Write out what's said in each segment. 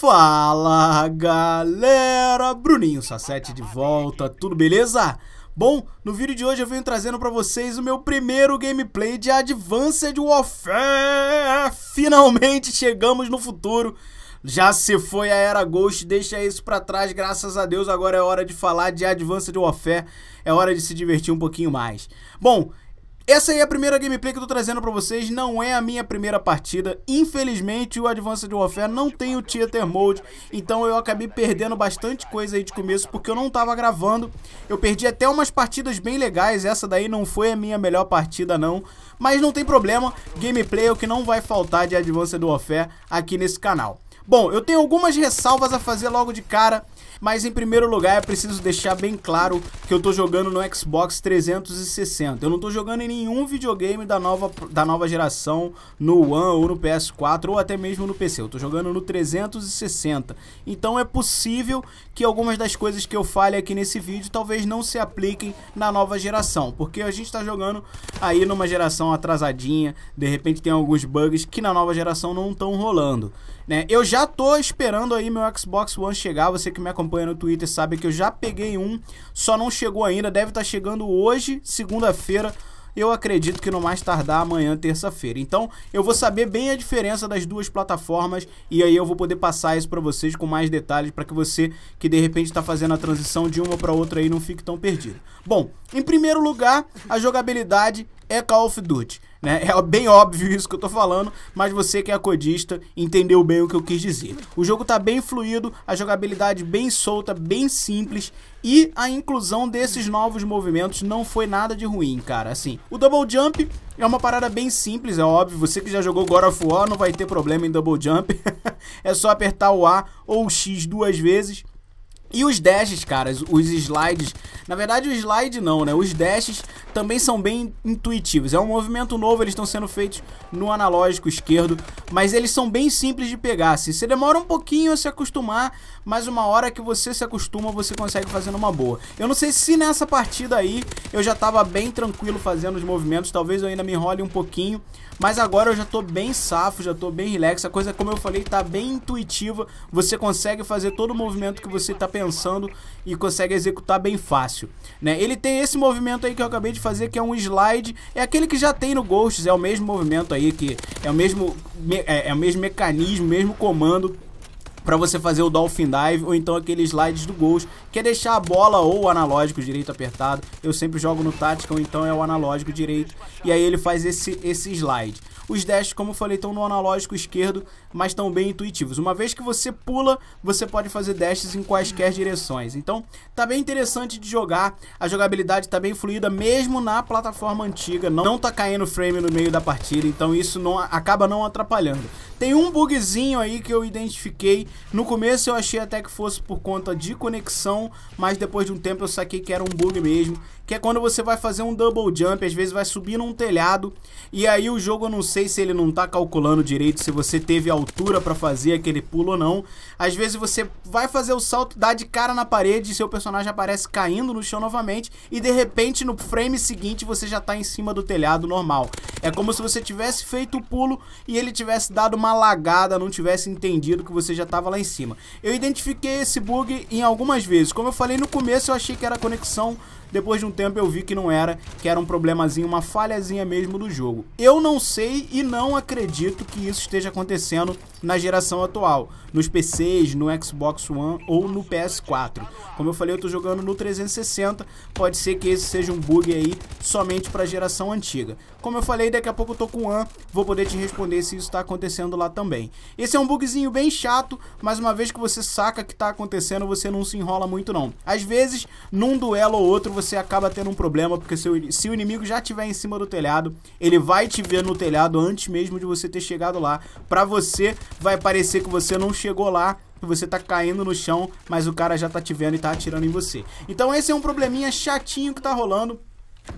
Fala galera, Bruninho Sassete de volta, tudo beleza? Bom, no vídeo de hoje eu venho trazendo para vocês o meu primeiro gameplay de Advanced Warfare. Finalmente chegamos no futuro. Já se foi a era Ghost, deixa isso para trás, graças a Deus, agora é hora de falar de Advanced Warfare, é hora de se divertir um pouquinho mais. Bom, essa aí é a primeira gameplay que eu tô trazendo pra vocês, não é a minha primeira partida. Infelizmente, o Advanced Warfare não tem o Theater Mode, então eu acabei perdendo bastante coisa aí de começo, porque eu não tava gravando. Eu perdi até umas partidas bem legais, essa daí não foi a minha melhor partida não. Mas não tem problema, gameplay é o que não vai faltar de Advanced Warfare aqui nesse canal. Bom, eu tenho algumas ressalvas a fazer logo de cara. Mas em primeiro lugar, é preciso deixar bem claro que eu tô jogando no Xbox 360. Eu não tô jogando em nenhum videogame da nova, da nova geração no One ou no PS4 ou até mesmo no PC. Eu tô jogando no 360. Então é possível que algumas das coisas que eu fale aqui nesse vídeo talvez não se apliquem na nova geração, porque a gente está jogando aí numa geração atrasadinha, de repente tem alguns bugs que na nova geração não estão rolando, né? Eu já tô esperando aí meu Xbox One chegar, você que me acompanha acompanha no Twitter sabe que eu já peguei um, só não chegou ainda, deve estar tá chegando hoje, segunda-feira. Eu acredito que no mais tardar amanhã, terça-feira. Então, eu vou saber bem a diferença das duas plataformas e aí eu vou poder passar isso para vocês com mais detalhes para que você que de repente está fazendo a transição de uma para outra aí não fique tão perdido. Bom, em primeiro lugar, a jogabilidade é Call of Duty. Né? É bem óbvio isso que eu tô falando, mas você que é codista entendeu bem o que eu quis dizer. O jogo tá bem fluido, a jogabilidade bem solta, bem simples e a inclusão desses novos movimentos não foi nada de ruim, cara. Assim, o double jump é uma parada bem simples, é óbvio. Você que já jogou God of War não vai ter problema em double jump. é só apertar o A ou o X duas vezes e os dashes, cara, os slides, na verdade o slide não, né? Os dashes também são bem intuitivos. É um movimento novo, eles estão sendo feitos no analógico esquerdo, mas eles são bem simples de pegar. Se você demora um pouquinho a se acostumar, mas uma hora que você se acostuma, você consegue fazer numa boa. Eu não sei se nessa partida aí eu já estava bem tranquilo fazendo os movimentos, talvez eu ainda me enrole um pouquinho, mas agora eu já estou bem safo, já estou bem relax. A coisa, como eu falei, tá bem intuitiva. Você consegue fazer todo o movimento que você está pensando pensando e consegue executar bem fácil. Né? Ele tem esse movimento aí que eu acabei de fazer, que é um slide, é aquele que já tem no Ghosts, é o mesmo movimento aí, que é o mesmo, é, é o mesmo mecanismo, mesmo comando para você fazer o Dolphin Dive ou então aqueles slides do Ghost, que é deixar a bola ou o analógico direito apertado. Eu sempre jogo no tático, então é o analógico direito. E aí ele faz esse, esse slide. Os dash, como eu falei, estão no analógico esquerdo, mas estão bem intuitivos. Uma vez que você pula, você pode fazer dashes em quaisquer direções. Então, tá bem interessante de jogar. A jogabilidade tá bem fluida, mesmo na plataforma antiga. Não tá caindo frame no meio da partida, então isso não acaba não atrapalhando. Tem um bugzinho aí que eu identifiquei. No começo eu achei até que fosse por conta de conexão, mas depois de um tempo eu saquei que era um bug mesmo. Que é quando você vai fazer um double jump, às vezes vai subir num telhado, e aí o jogo, eu não sei se ele não tá calculando direito, se você teve a altura para fazer aquele pulo ou não. Às vezes você vai fazer o salto, dá de cara na parede e seu personagem aparece caindo no chão novamente e de repente no frame seguinte você já está em cima do telhado normal. É como se você tivesse feito o pulo e ele tivesse dado uma lagada, não tivesse entendido que você já estava lá em cima. Eu identifiquei esse bug em algumas vezes. Como eu falei no começo, eu achei que era conexão depois de um tempo eu vi que não era, que era um problemazinho, uma falhazinha mesmo do jogo. Eu não sei e não acredito que isso esteja acontecendo na geração atual, nos PCs, no Xbox One ou no PS4. Como eu falei, eu estou jogando no 360, pode ser que esse seja um bug aí somente para a geração antiga. Como eu falei, daqui a pouco eu tô com o An, vou poder te responder se isso está acontecendo lá também. Esse é um bugzinho bem chato, mas uma vez que você saca que está acontecendo, você não se enrola muito não. Às vezes, num duelo ou outro, você acaba tendo um problema, porque seu, se o inimigo já estiver em cima do telhado, ele vai te ver no telhado antes mesmo de você ter chegado lá, para você vai parecer que você não chegou lá, que você tá caindo no chão, mas o cara já tá te vendo e tá atirando em você. Então esse é um probleminha chatinho que tá rolando.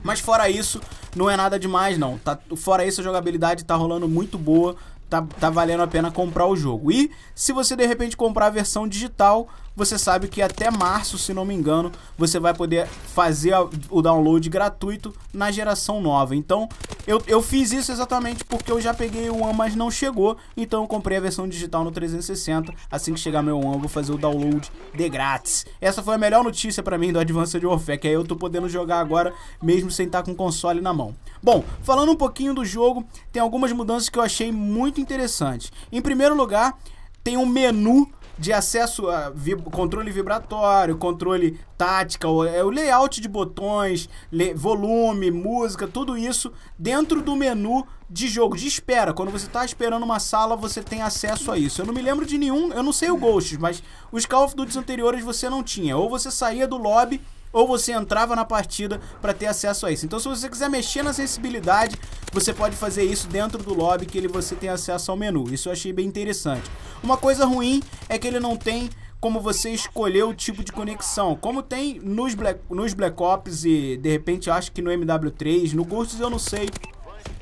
Mas fora isso, não é nada demais não. Tá, fora isso, a jogabilidade tá rolando muito boa. Tá, tá, valendo a pena comprar o jogo. E se você de repente comprar a versão digital, você sabe que até março, se não me engano, você vai poder fazer o download gratuito na geração nova. Então eu, eu fiz isso exatamente porque eu já peguei o One, mas não chegou. Então eu comprei a versão digital no 360. Assim que chegar meu One, eu vou fazer o download de grátis. Essa foi a melhor notícia pra mim do Advanced Warfare, que aí eu tô podendo jogar agora, mesmo sem estar tá com o console na mão. Bom, falando um pouquinho do jogo, tem algumas mudanças que eu achei muito interessantes. Em primeiro lugar, tem um menu de acesso a vib controle vibratório, controle tática, o, é, o layout de botões, volume, música, tudo isso dentro do menu de jogo, de espera. Quando você está esperando uma sala, você tem acesso a isso. Eu não me lembro de nenhum, eu não sei o Ghosts, mas os Call of Duty anteriores você não tinha. Ou você saía do lobby ou você entrava na partida para ter acesso a isso. Então, se você quiser mexer na sensibilidade, você pode fazer isso dentro do lobby que ele, você tem acesso ao menu. Isso eu achei bem interessante. Uma coisa ruim é que ele não tem como você escolher o tipo de conexão. Como tem nos Black, nos Black Ops e de repente acho que no MW3, no Ghosts eu não sei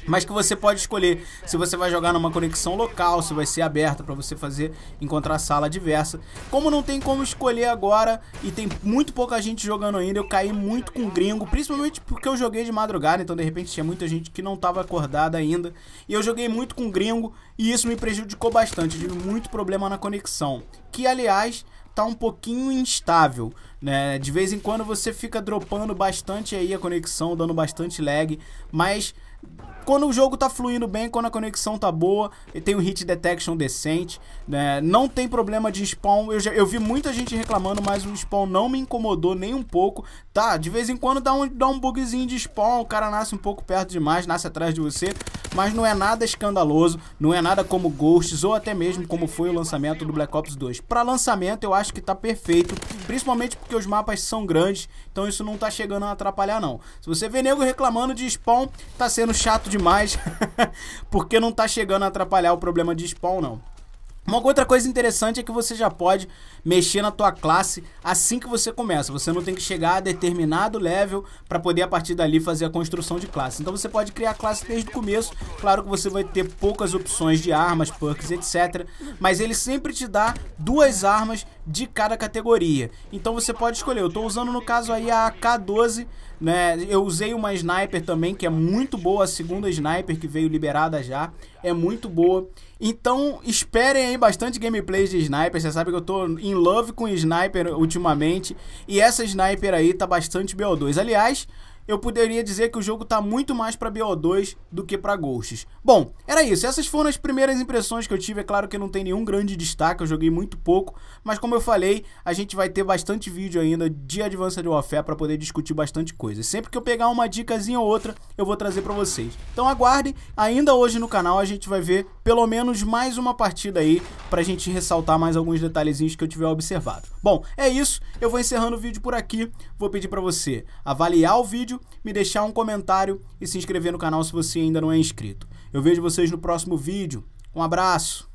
mas que você pode escolher se você vai jogar numa conexão local, se vai ser aberta para você fazer encontrar sala diversa. Como não tem como escolher agora e tem muito pouca gente jogando ainda, eu caí muito com gringo, principalmente porque eu joguei de madrugada, então de repente tinha muita gente que não estava acordada ainda. E eu joguei muito com gringo e isso me prejudicou bastante, eu tive muito problema na conexão, que aliás tá um pouquinho instável, né? De vez em quando você fica dropando bastante aí a conexão, dando bastante lag, mas quando o jogo tá fluindo bem, quando a conexão tá boa, e tem um hit detection decente, né? Não tem problema de spawn. Eu, já, eu vi muita gente reclamando, mas o spawn não me incomodou nem um pouco. Tá, de vez em quando dá um, dá um bugzinho de spawn, o cara nasce um pouco perto demais, nasce atrás de você, mas não é nada escandaloso, não é nada como Ghosts ou até mesmo como foi o lançamento do Black Ops 2. Para lançamento eu acho que tá perfeito, principalmente porque os mapas são grandes, então isso não tá chegando a atrapalhar não. Se você vê nego reclamando de spawn, tá sendo chato demais, porque não tá chegando a atrapalhar o problema de spawn, não. Uma outra coisa interessante é que você já pode mexer na tua classe assim que você começa. Você não tem que chegar a determinado level para poder a partir dali fazer a construção de classe. Então você pode criar classe desde o começo. Claro que você vai ter poucas opções de armas, perks, etc. Mas ele sempre te dá duas armas de cada categoria. Então você pode escolher. Eu estou usando no caso aí a AK-12, né? Eu usei uma sniper também, que é muito boa, a segunda sniper que veio liberada já, é muito boa. Então esperem aí bastante gameplays de sniper, você sabe que eu estou em love com sniper ultimamente, e essa sniper aí tá bastante BO2. Aliás, eu poderia dizer que o jogo está muito mais para BO2 do que para Ghosts. Bom, era isso. Essas foram as primeiras impressões que eu tive. É claro que não tem nenhum grande destaque, eu joguei muito pouco, mas como eu falei, a gente vai ter bastante vídeo ainda de Advanced Warfare para poder discutir bastante coisa. Sempre que eu pegar uma dicasinha ou outra, eu vou trazer para vocês. Então aguardem, ainda hoje no canal a gente vai ver pelo menos mais uma partida aí pra gente ressaltar mais alguns detalhezinhos que eu tiver observado. Bom, é isso, eu vou encerrando o vídeo por aqui, vou pedir para você avaliar o vídeo, me deixar um comentário e se inscrever no canal se você ainda não é inscrito. Eu vejo vocês no próximo vídeo, um abraço!